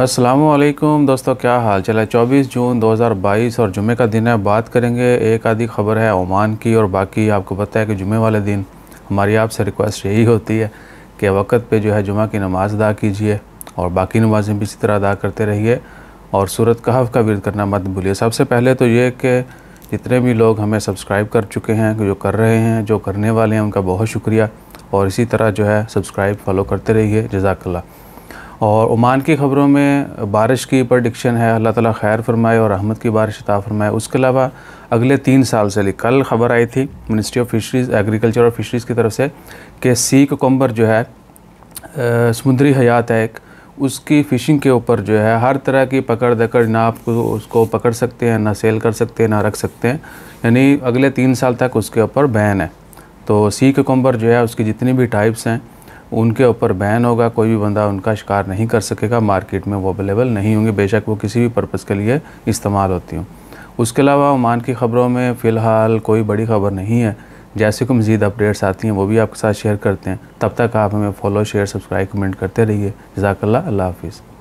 असलकुम दोस्तों क्या हाल है चौबीस जून 2022 और जुमे का दिन है बात करेंगे एक आधी खबर है ओमान की और बाकी आपको पता है कि जुमे वाले दिन हमारी आपसे रिक्वेस्ट यही होती है कि वक्त पे जो है जुमा की नमाज़ अदा कीजिए और बाकी नमाजें भी इसी तरह अदा करते रहिए और सूरत कहव का विरद करना मत भूलिए सबसे पहले तो ये कि जितने भी लोग हमें सब्सक्राइब कर चुके हैं जो कर रहे हैं जो करने वाले हैं उनका बहुत शुक्रिया और इसी तरह जो है सब्सक्राइब फॉलो करते रहिए जजाकल्ला और ओमान की ख़बरों में बारिश की प्रडिक्शन है अल्लाह ताला खैर फरमाए और रहमत की बारिश अता फरमाए उसके अलावा अगले तीन साल से ले कल ख़बर आई थी मिनिस्ट्री ऑफ फिशरीज़ एग्रीकल्चर और फिशरीज़ की तरफ से कि सी कोकम्बर जो है समुद्री हयात है एक उसकी फ़िशिंग के ऊपर जो है हर तरह की पकड़ दकड़ ना आप उसको पकड़ सकते हैं ना सेल कर सकते हैं ना रख सकते हैं यानी अगले तीन साल तक उसके ऊपर बैन है तो सी कोकम्बर जो है उसकी जितनी भी टाइप्स हैं उनके ऊपर बैन होगा कोई भी बंदा उनका शिकार नहीं कर सकेगा मार्केट में वो अवेलेबल नहीं होंगे बेशक वो किसी भी पर्पज़ के लिए इस्तेमाल होती हूँ उसके अलावा ओमान की ख़बरों में फ़िलहाल कोई बड़ी खबर नहीं है जैसे कोई मज़ीद अपडेट्स आती हैं वो भी आपके साथ शेयर करते हैं तब तक आप हमें फॉलो शेयर सब्सक्राइब कमेंट करते रहिए जजाकल्ला अल्लाह हाफिज़